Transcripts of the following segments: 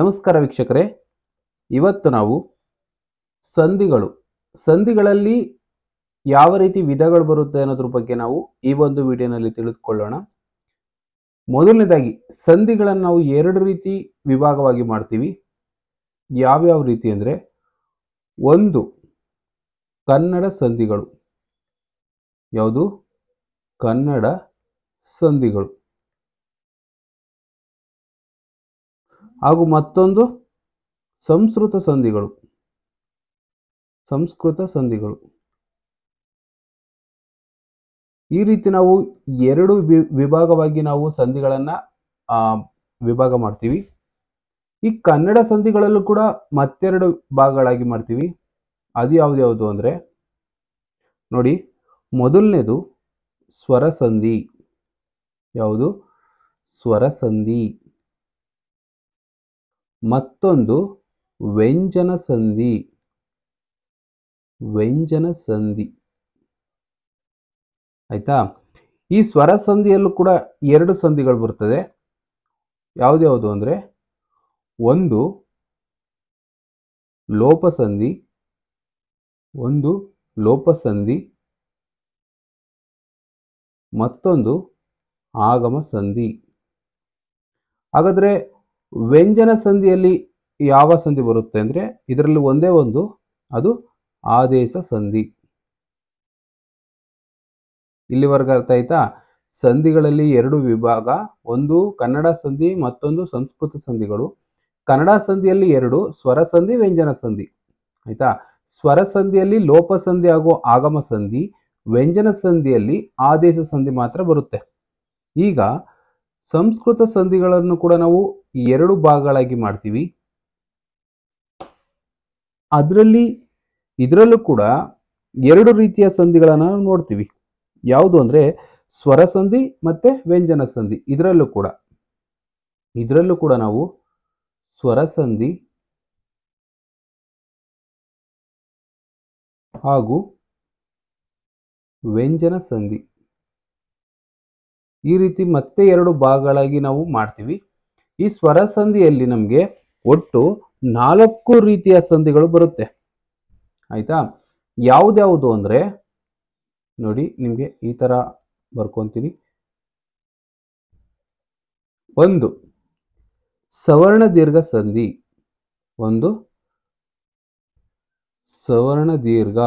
ನಮಸ್ಕಾರ ವೀಕ್ಷಕರೇ ಇವತ್ತು ನಾವು ಸಂಧಿಗಳು ಸಂಧಿಗಳಲ್ಲಿ ಯಾವ ರೀತಿ ವಿಧಗಳು ಬರುತ್ತೆ ಅನ್ನೋದ್ರ ಬಗ್ಗೆ ನಾವು ಈ ಒಂದು ವಿಡಿಯೋನಲ್ಲಿ ತಿಳಿದುಕೊಳ್ಳೋಣ ಮೊದಲನೇದಾಗಿ ಸಂಧಿಗಳನ್ನು ನಾವು ಎರಡು ರೀತಿ ವಿಭಾಗವಾಗಿ ಮಾಡ್ತೀವಿ ಯಾವ್ಯಾವ ರೀತಿ ಅಂದರೆ ಒಂದು ಕನ್ನಡ ಸಂಧಿಗಳು ಯಾವುದು ಕನ್ನಡ ಸಂಧಿಗಳು ಹಾಗೂ ಮತ್ತೊಂದು ಸಂಸ್ಕೃತ ಸಂಧಿಗಳು ಸಂಸ್ಕೃತ ಸಂಧಿಗಳು ಈ ರೀತಿ ನಾವು ಎರಡು ವಿಭಾಗವಾಗಿ ನಾವು ಸಂಧಿಗಳನ್ನು ವಿಭಾಗ ಮಾಡ್ತೀವಿ ಈ ಕನ್ನಡ ಸಂಧಿಗಳಲ್ಲೂ ಕೂಡ ಮತ್ತೆರಡು ಭಾಗಗಳಾಗಿ ಮಾಡ್ತೀವಿ ಅದು ಯಾವ್ದು ಅಂದರೆ ನೋಡಿ ಮೊದಲನೇದು ಸ್ವರಸಂಧಿ ಯಾವುದು ಸ್ವರಸಂಧಿ ಮತ್ತೊಂದು ವ್ಯಂಜನ ಸಂಧಿ ವ್ಯಂಜನ ಸಂಧಿ ಆಯಿತಾ ಈ ಸ್ವರ ಸಂಧಿಯಲ್ಲೂ ಕೂಡ ಎರಡು ಸಂಧಿಗಳು ಬರ್ತದೆ ಯಾವುದ್ಯಾವುದು ಅಂದರೆ ಒಂದು ಲೋಪಸಂಧಿ ಒಂದು ಲೋಪಸಂಧಿ ಮತ್ತೊಂದು ಆಗಮ ಸಂಧಿ ಹಾಗಾದರೆ ವ್ಯಂಜನ ಸಂಧಿಯಲ್ಲಿ ಯಾವ ಸಂಧಿ ಬರುತ್ತೆ ಅಂದರೆ ಇದರಲ್ಲಿ ಒಂದೇ ಒಂದು ಅದು ಆದೇಶ ಸಂಧಿ ಇಲ್ಲಿವರೆಗೆ ಅರ್ಥ ಆಯ್ತಾ ಸಂಧಿಗಳಲ್ಲಿ ಎರಡು ವಿಭಾಗ ಒಂದು ಕನ್ನಡ ಸಂಧಿ ಮತ್ತೊಂದು ಸಂಸ್ಕೃತ ಸಂಧಿಗಳು ಕನ್ನಡ ಸಂಧಿಯಲ್ಲಿ ಎರಡು ಸ್ವರ ಸಂಧಿ ವ್ಯಂಜನ ಸಂಧಿ ಆಯ್ತಾ ಸ್ವರ ಸಂಧಿಯಲ್ಲಿ ಲೋಪ ಸಂಧಿ ಹಾಗೂ ಆಗಮ ಸಂಧಿ ವ್ಯಂಜನ ಸಂಧಿಯಲ್ಲಿ ಆದೇಶ ಸಂಧಿ ಮಾತ್ರ ಬರುತ್ತೆ ಈಗ ಸಂಸ್ಕೃತ ಸಂಧಿಗಳನ್ನು ಕೂಡ ನಾವು ಎರಡು ಭಾಗಗಳಾಗಿ ಮಾಡ್ತೀವಿ ಅದರಲ್ಲಿ ಇದರಲ್ಲೂ ಕೂಡ ಎರಡು ರೀತಿಯ ಸಂಧಿಗಳನ್ನು ನೋಡ್ತೀವಿ ಯಾವುದು ಅಂದರೆ ಸ್ವರ ಸಂಧಿ ಮತ್ತು ವ್ಯಂಜನ ಸಂಧಿ ಇದರಲ್ಲೂ ಕೂಡ ಇದರಲ್ಲೂ ಕೂಡ ನಾವು ಸ್ವರ ಸಂಧಿ ಹಾಗೂ ವ್ಯಂಜನ ಸಂಧಿ ಈ ರೀತಿ ಮತ್ತೆ ಎರಡು ಭಾಗಗಳಾಗಿ ನಾವು ಮಾಡ್ತೀವಿ ಈ ಸ್ವರ ಸಂಧಿಯಲ್ಲಿ ನಮಗೆ ಒಟ್ಟು ನಾಲ್ಕು ರೀತಿಯ ಸಂಧಿಗಳು ಬರುತ್ತೆ ಆಯಿತಾ ಯಾವುದ್ಯಾವುದು ಅಂದರೆ ನೋಡಿ ನಿಮಗೆ ಈ ಥರ ಬರ್ಕೊತೀನಿ ಒಂದು ಸವರ್ಣ ದೀರ್ಘ ಸಂಧಿ ಒಂದು ಸವರ್ಣ ದೀರ್ಘ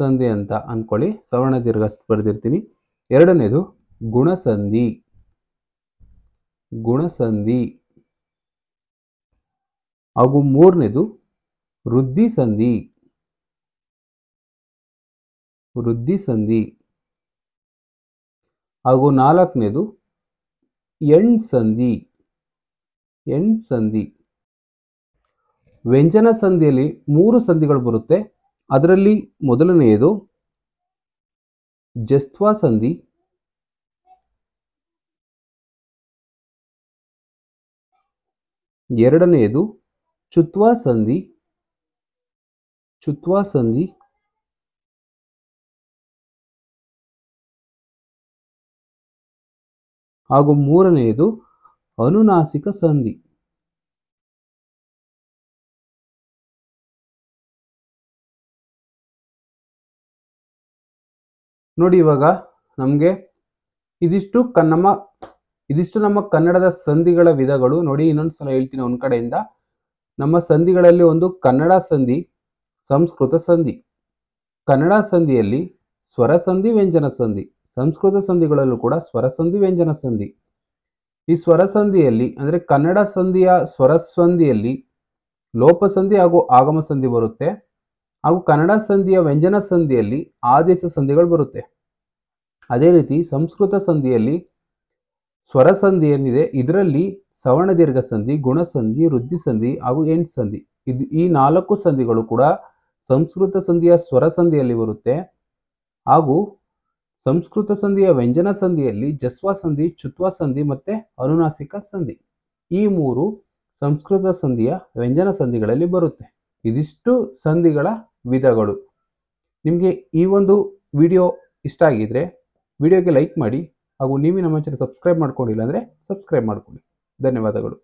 ಸಂಧಿ ಅಂತ ಅಂದ್ಕೊಳ್ಳಿ ಸವರ್ಣ ದೀರ್ಘ ಬರ್ದಿರ್ತೀನಿ ಎರಡನೇದು ಗುಣಸಂಧಿ ಗುಣಸಂಧಿ ಹಾಗೂ ಮೂರನೇದು ಸಂಧಿ ವೃದ್ಧಿ ಸಂಧಿ ಹಾಗೂ ನಾಲ್ಕನೇದು ಸಂಧಿ ಎಣ್ ಸಂಧಿ ವ್ಯಂಜನ ಸಂಧಿಯಲ್ಲಿ ಮೂರು ಸಂಧಿಗಳು ಬರುತ್ತೆ ಅದರಲ್ಲಿ ಮೊದಲನೆಯದು ಸಂಧಿ ಎರಡನೆಯದು ಚುತ್ವಾ ಸಂಧಿ ಚುತ್ವಾ ಸಂಧಿ ಹಾಗೂ ಮೂರನೆಯದು ಅನುನಾಸಿಕ ಸಂಧಿ ನೋಡಿ ಇವಾಗ ನಮಗೆ ಇದಿಷ್ಟು ಕ ನಮ್ಮ ಇದಿಷ್ಟು ನಮ್ಮ ಕನ್ನಡದ ಸಂಧಿಗಳ ವಿಧಗಳು ನೋಡಿ ಇನ್ನೊಂದು ಸಲ ಹೇಳ್ತೀನಿ ಒಂದು ಕಡೆಯಿಂದ ನಮ್ಮ ಸಂಧಿಗಳಲ್ಲಿ ಒಂದು ಕನ್ನಡ ಸಂಧಿ ಸಂಸ್ಕೃತ ಸಂಧಿ ಕನ್ನಡ ಸಂಧಿಯಲ್ಲಿ ಸ್ವರ ಸಂಧಿ ವ್ಯಂಜನ ಸಂಧಿ ಸಂಸ್ಕೃತ ಸಂಧಿಗಳಲ್ಲೂ ಕೂಡ ಸ್ವರ ಸಂಧಿ ವ್ಯಂಜನ ಸಂಧಿ ಈ ಸ್ವರ ಸಂಧಿಯಲ್ಲಿ ಅಂದರೆ ಕನ್ನಡ ಸಂಧಿಯ ಸ್ವರ ಸಂಧಿಯಲ್ಲಿ ಲೋಪಸಂಧಿ ಹಾಗೂ ಆಗಮ ಸಂಧಿ ಬರುತ್ತೆ ಹಾಗೂ ಕನ್ನಡ ಸಂಧಿಯ ವ್ಯಂಜನ ಸಂಧಿಯಲ್ಲಿ ಆದೇಶ ಸಂಧಿಗಳು ಬರುತ್ತೆ ಅದೇ ರೀತಿ ಸಂಸ್ಕೃತ ಸಂಧಿಯಲ್ಲಿ ಸ್ವರ ಸಂಧಿ ಏನಿದೆ ಇದರಲ್ಲಿ ಸವರ್ಣ ದೀರ್ಘ ಸಂಧಿ ಗುಣಸಂಧಿ ವೃದ್ಧಿ ಸಂಧಿ ಹಾಗೂ ಎಂಟ್ ಸಂಧಿ ಇದು ಈ ನಾಲ್ಕು ಸಂಧಿಗಳು ಕೂಡ ಸಂಸ್ಕೃತ ಸಂಧಿಯ ಸ್ವರ ಸಂಧಿಯಲ್ಲಿ ಬರುತ್ತೆ ಹಾಗೂ ಸಂಸ್ಕೃತ ಸಂಧಿಯ ವ್ಯಂಜನ ಸಂಧಿಯಲ್ಲಿ ಜಸ್ವ ಸಂಧಿ ಚುತ್ವ ಸಂಧಿ ಮತ್ತು ಅನುನಾಸಿಕ ಸಂಧಿ ಈ ಮೂರು ಸಂಸ್ಕೃತ ಸಂಧಿಯ ವ್ಯಂಜನ ಸಂಧಿಗಳಲ್ಲಿ ಬರುತ್ತೆ ಇದಿಷ್ಟು ಸಂಧಿಗಳ ವಿಧಗಳು ನಿಮಗೆ ಈ ಒಂದು ವಿಡಿಯೋ ಇಷ್ಟ ಆಗಿದ್ದರೆ ವಿಡಿಯೋಗೆ ಲೈಕ್ ಮಾಡಿ ಹಾಗೂ ನಮ್ಮ ಚಾನಲ್ ಸಬ್ಸ್ಕ್ರೈಬ್ ಮಾಡ್ಕೊಂಡಿಲ್ಲ ಅಂದರೆ ಸಬ್ಸ್ಕ್ರೈಬ್ ಮಾಡಿಕೊಳ್ಳಿ ಧನ್ಯವಾದಗಳು